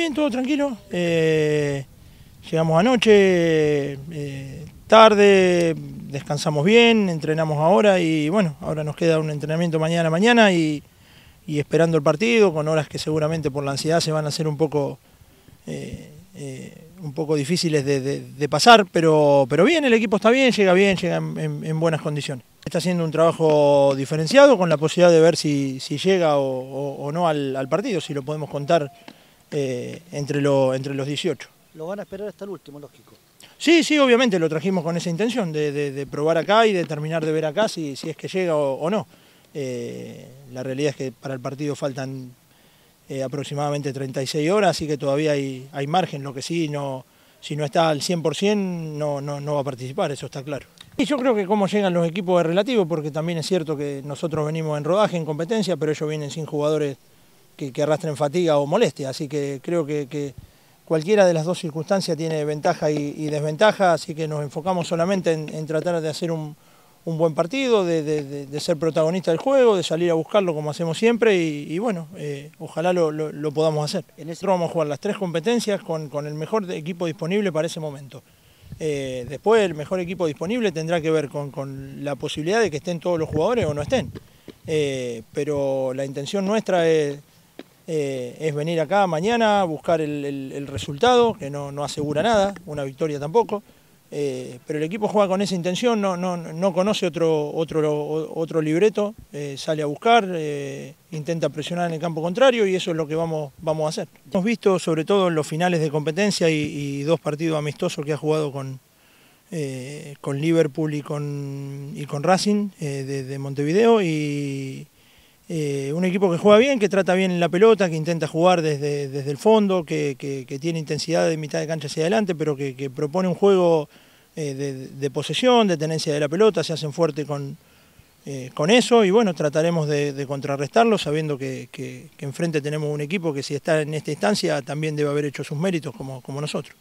bien, todo tranquilo. Eh, llegamos anoche, eh, tarde, descansamos bien, entrenamos ahora y bueno, ahora nos queda un entrenamiento mañana a mañana y, esperando el partido, con horas que seguramente por la ansiedad se van a hacer un poco, eh, un poco difíciles de, pasar, pero, pero bien, el equipo está bien, llega bien, llega en, buenas condiciones. Está haciendo un trabajo diferenciado con la posibilidad de ver si, llega o, no al partido, si lo podemos contar. Eh, entre, lo, entre los 18. ¿Lo van a esperar hasta el último, lógico? Sí, sí, obviamente lo trajimos con esa intención de, probar acá y de terminar de ver acá si, si es que llega o, no. Eh, la realidad es que para el partido faltan eh, aproximadamente 36 horas, así que todavía hay, hay margen. Lo que sí, no, si no está al 100% no, no, no va a participar, eso está claro. Y yo creo que cómo llegan los equipos es relativo, porque también es cierto que nosotros venimos en rodaje, en competencia, pero ellos vienen sin jugadores que, arrastren fatiga o molestia, así que creo que, cualquiera de las dos circunstancias tiene ventaja y, desventaja, así que nos enfocamos solamente en, tratar de hacer un, buen partido, de, ser protagonista del juego, de salir a buscarlo como hacemos siempre y, bueno, eh, ojalá lo, podamos hacer. En Nosotros vamos a jugar las tres competencias con, el mejor equipo disponible para ese momento. Eh, después el mejor equipo disponible tendrá que ver con, la posibilidad de que estén todos los jugadores o no estén. Eh, pero la intención nuestra es eh, es venir acá mañana a buscar el, resultado, que no, asegura nada, una victoria tampoco. Eh, pero el equipo juega con esa intención, no, no, conoce otro, otro, otro libreto, eh, sale a buscar, intenta presionar en el campo contrario y eso es lo que vamos, vamos a hacer. Hemos visto sobre todo en los finales de competencia y, dos partidos amistosos que ha jugado con, con Liverpool y con, y con Racing desde de Montevideo y, eh, un equipo que juega bien, que trata bien la pelota, que intenta jugar desde, desde el fondo, que, tiene intensidad de mitad de cancha hacia adelante, pero que, propone un juego eh, de, posesión, de tenencia de la pelota, se hacen fuerte con, eh, con eso y bueno, trataremos de, contrarrestarlo sabiendo que, enfrente tenemos un equipo que si está en esta instancia también debe haber hecho sus méritos como, como nosotros.